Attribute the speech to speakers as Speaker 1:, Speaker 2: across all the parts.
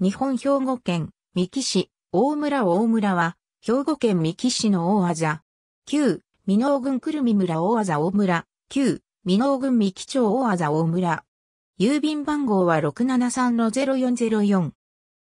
Speaker 1: 日本兵庫県、三木市、大村大村は、兵庫県三木市の大技。旧、美濃郡久留美村大技大村。旧、美濃郡三木町大技大村。郵便番号は673-0404。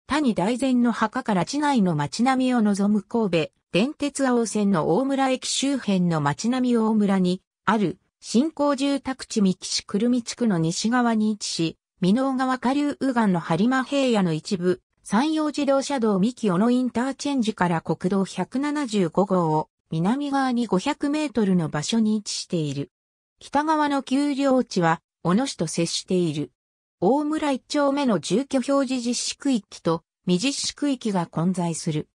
Speaker 1: 谷大前の墓から地内の町並みを望む神戸、電鉄青線の大村駅周辺の町並み大村に、ある、新興住宅地三木市久留美地区の西側に位置し、美濃川下流右岸の播磨平野の一部、山陽自動車道三木尾のインターチェンジから国道175号を南側に500メートルの場所に位置している。北側の丘陵地は、小野市と接している。大村一丁目の住居表示実施区域と未実施区域が混在する。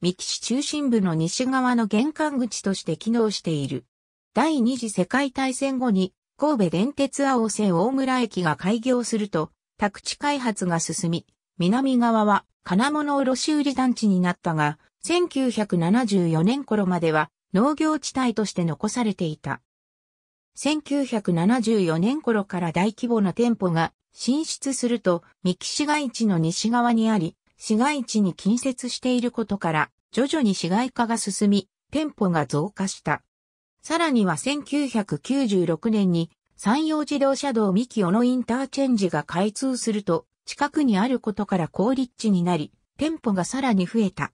Speaker 1: 三木市中心部の西側の玄関口として機能している。第二次世界大戦後に神戸電鉄青瀬大村駅が開業すると、宅地開発が進み、南側は金物卸売団地になったが、1974年頃までは農業地帯として残されていた。1974年頃から大規模な店舗が進出すると、三木市街地の西側にあり、市街地に近接していることから、徐々に市街化が進み、店舗が増加した。さらには1996年に山陽自動車道三木尾のインターチェンジが開通すると、近くにあることから高立地になり、店舗がさらに増えた。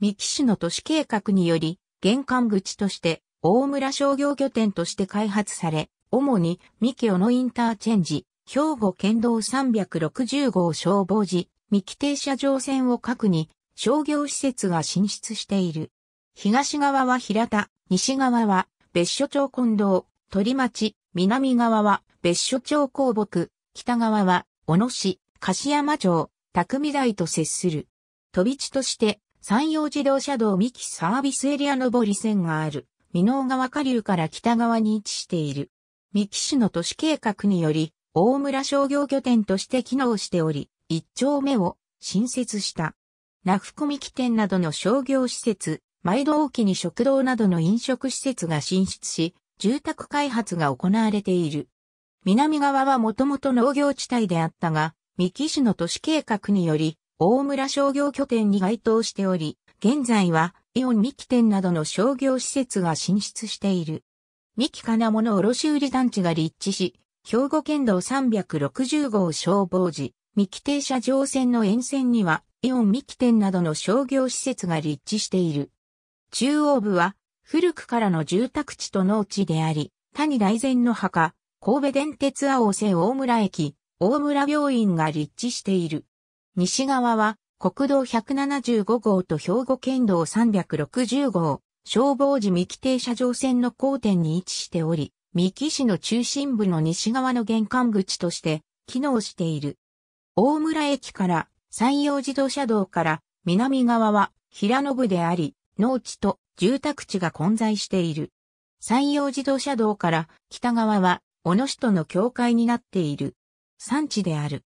Speaker 1: 三木市の都市計画により、玄関口として、大村商業拠点として開発され、主に三木尾のインターチェンジ、兵庫県道360号消防時、三木停車場線を核に、商業施設が進出している。東側は平田、西側は別所町近道、鳥町、南側は別所町江木、北側は小野市、柏山町、匠台と接する。飛び地として山陽自動車道三木サービスエリア上り線がある、美濃川下流から北側に位置している。三木市の都市計画により、大村商業拠点として機能しており、一丁目を新設した。ラフコミ店などの商業施設、毎度大きに食堂などの飲食施設が進出し、住宅開発が行われている。南側はもともと農業地帯であったが、三木市の都市計画により、大村商業拠点に該当しており、現在はイオン三木店などの商業施設が進出している。三木金物卸売団地が立地し、兵庫県道360号消防時、三木停車場線の沿線にはイオン三木店などの商業施設が立地している。中央部は古くからの住宅地と農地であり、谷大前の墓、神戸電鉄青瀬大村駅、大村病院が立地している。西側は国道175号と兵庫県道360号、消防時三木停車場線の交点に位置しており、三木市の中心部の西側の玄関口として機能している。大村駅から山陽自動車道から南側は平野部であり、農地と住宅地が混在している。山陽自動車道から北側は小野市との境界になっている。山地である。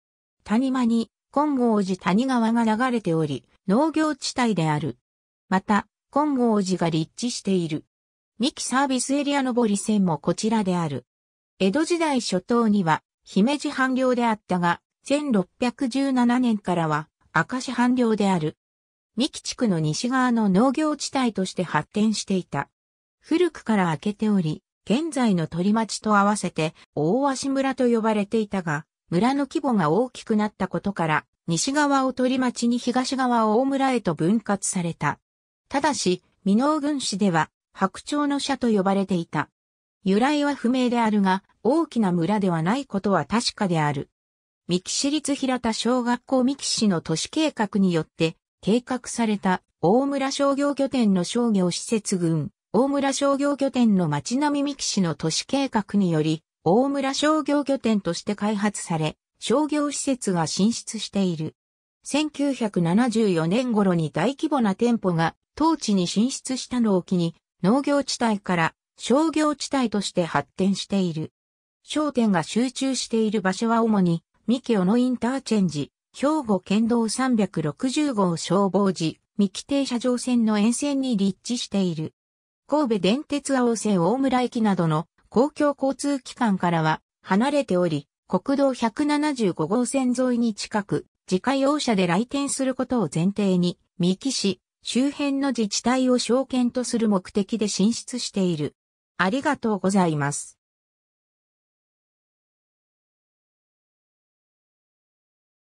Speaker 1: 谷間に金剛寺谷川が流れており、農業地帯である。また、金剛寺が立地している。三期サービスエリア上り線もこちらである。江戸時代初頭には、姫路藩領であったが、1617年からは、明石藩領である。三木地区の西側の農業地帯として発展していた。古くから明けており、現在の鳥町と合わせて大鷲村と呼ばれていたが、村の規模が大きくなったことから、西側を鳥町に東側を大村へと分割された。ただし、美濃郡市では白鳥の社と呼ばれていた。由来は不明であるが、大きな村ではないことは確かである。三木市立平田小学校三木市の都市計画によって、計画された大村商業拠点の商業施設群、大村商業拠点の町並み三木市の都市計画により、大村商業拠点として開発され、商業施設が進出している。1974年頃に大規模な店舗が当地に進出したのを機に、農業地帯から商業地帯として発展している。商店が集中している場所は主に、三木尾のインターチェンジ、兵庫県道360号消防時、三木停車場線の沿線に立地している。神戸電鉄青瀬大村駅などの公共交通機関からは離れており、国道175号線沿いに近く、自家用車で来店することを前提に、三木市、周辺の自治体を証券とする目的で進出している。ありがとうございます。